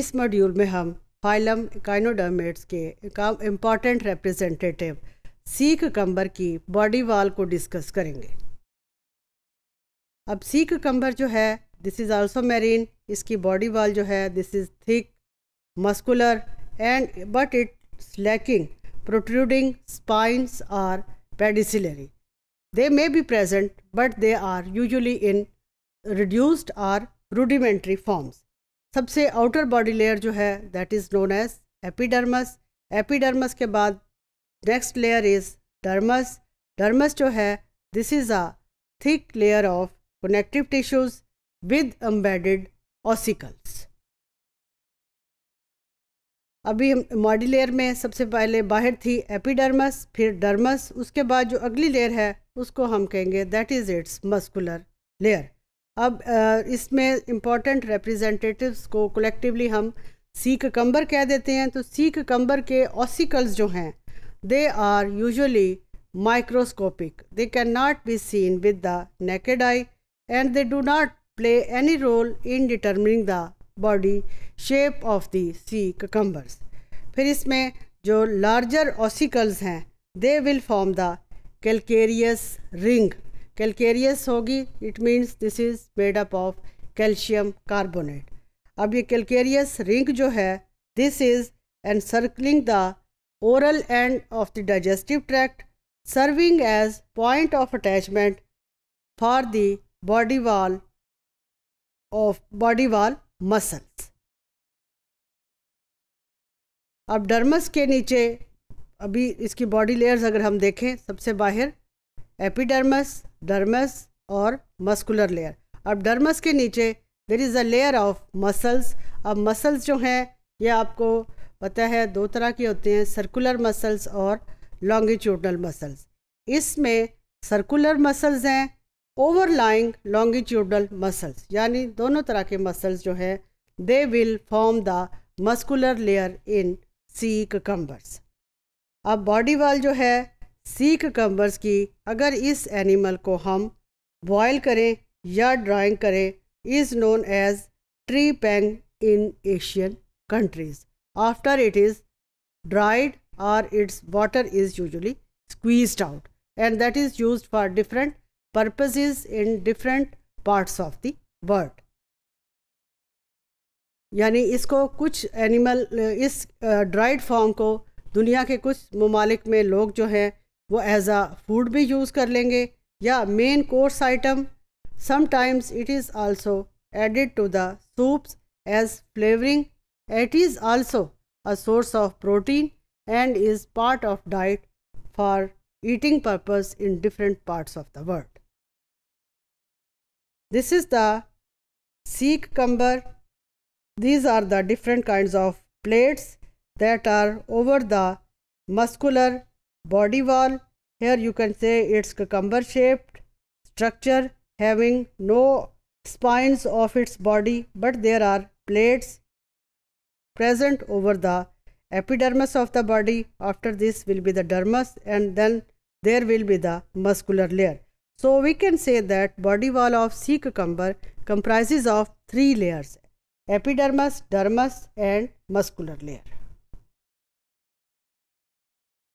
इस मॉड्यूल में हम फाइलम काइनोडर्मेट्स के इम्पॉर्टेंट रिप्रेजेंटेटिव सी कम्बर की बॉडी वाल को डिस्कस करेंगे अब सी कम्बर जो है दिस इज़ आल्सो मैरीन इसकी बॉडी वाल जो है this is thick muscular and but it lacking protruding spines or pedicellariae they may be present but they are usually in reduced or rudimentary forms सबसे outer body layer जो है that is known as epidermis epidermis के बाद next layer is dermis dermis जो है this is a thick layer of connective tissues with embedded ossicles अभी हम body layer में सबसे पहले बाहर थी एपिडर्मस फिर डर्मस उसके बाद जो अगली लेयर है उसको हम कहेंगे that is its muscular layer अब इसमें इम्पॉर्टेंट रिप्रेजेंटेटिव्स को कलेक्टिवली हम सी कंबर कह देते हैं तो सी कम्बर के ऑसिकल्स जो हैं they are usually microscopic they can not be seen with the naked eye and they do not play any role in determining the body shape of the sea cucumbers फिर इसमें जो लार्जर ऑसिकल्स हैं they will form the calcareous ring calcareous होगी it means this is made up of calcium carbonate अब ये calcareous ring जो है this is encircling the oral end of the digestive tract serving as point of attachment for the body wall of body wall muscles अब dermis के नीचे अभी इसकी body layers अगर हम देखें सबसे बाहर एपिडर्मस डर्मस और मस्कुलर लेयर अब डर्मस के नीचे there is a layer of muscles अब मसल्स जो हैं ये आपको पता है दो तरह की होते हैं सर्कुलर मसल्स और लॉन्गिट्यूडनल मसल्स इसमें सर्कुलर मसल्स हैं ओवरलाइंग लॉन्गिट्यूडनल मसल्स यानी दोनों तरह के मसल्स जो हैं they will form the muscular layer in sea cucumbers अब बॉडी वाल जो है सीख कम्बर्स की अगर इस एनिमल को हम बॉयल करें या ड्राइंग करें is known as trepang in Asian countries after it is dried और its water is usually squeezed out and that is use for different purposes in different parts of the world यानी इसको कुछ animal इस dried form को दुनिया के कुछ ममालिक में लोग जो हैं वो एज अ फूड भी यूज़ कर लेंगे या main course item sometimes it is also added to the soups as flavouring it is also a source of protein and is part of diet for eating purpose in different parts of the world this is the sea cucumber these are the different kind of plates that are over the muscular body wall here you can say it's cucumber shaped structure having no spines of its body but there are plates present over the epidermis of the body after this will be the dermis and then there will be the muscular layer so we can say that body wall of sea cucumber comprises of three layers epidermis dermis and muscular layer